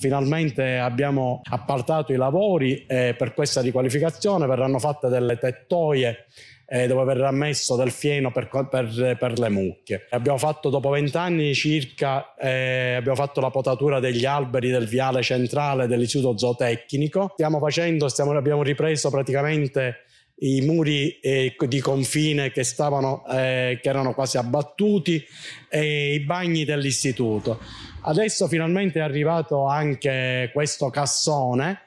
Finalmente abbiamo appartato i lavori e per questa riqualificazione verranno fatte delle tettoie eh, dove verrà messo del fieno per, per, per le mucche. Abbiamo fatto dopo vent'anni circa eh, abbiamo fatto la potatura degli alberi del viale centrale dell'istituto zootecnico. Stiamo facendo, stiamo, abbiamo ripreso praticamente i muri eh, di confine che, stavano, eh, che erano quasi abbattuti e i bagni dell'istituto. Adesso finalmente è arrivato anche questo cassone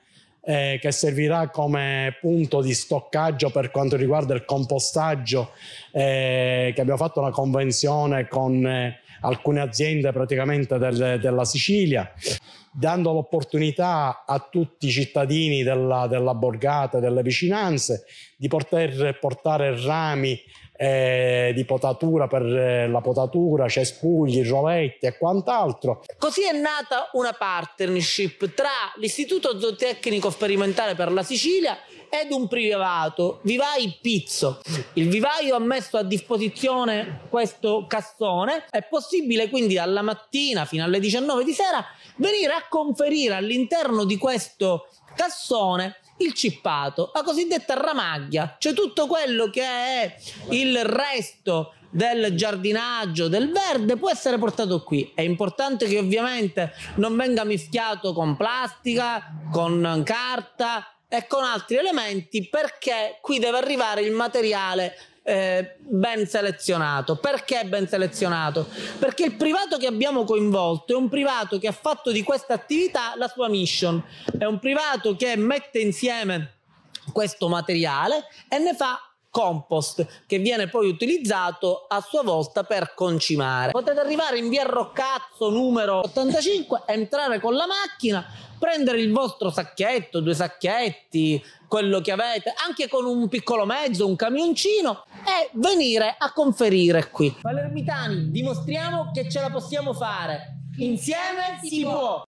eh, che servirà come punto di stoccaggio per quanto riguarda il compostaggio eh, che abbiamo fatto una convenzione con eh, alcune aziende praticamente del, della Sicilia dando l'opportunità a tutti i cittadini della, della borgata, delle vicinanze, di poter portare rami eh, di potatura per eh, la potatura, cespugli, roletti e quant'altro. Così è nata una partnership tra l'Istituto Zootecnico Sperimentale per la Sicilia ed un privato, vivai Pizzo. Il vivaio ha messo a disposizione questo cassone, è possibile quindi dalla mattina fino alle 19 di sera venire a conferire all'interno di questo cassone il cippato, la cosiddetta ramaglia, cioè tutto quello che è il resto del giardinaggio, del verde, può essere portato qui. È importante che ovviamente non venga mischiato con plastica, con carta, e con altri elementi perché qui deve arrivare il materiale eh, ben selezionato. Perché ben selezionato? Perché il privato che abbiamo coinvolto è un privato che ha fatto di questa attività la sua mission, è un privato che mette insieme questo materiale e ne fa compost che viene poi utilizzato a sua volta per concimare. Potete arrivare in via Roccazzo numero 85, entrare con la macchina, prendere il vostro sacchetto, due sacchetti, quello che avete, anche con un piccolo mezzo, un camioncino e venire a conferire qui. Palermitani, dimostriamo che ce la possiamo fare. Insieme si, può.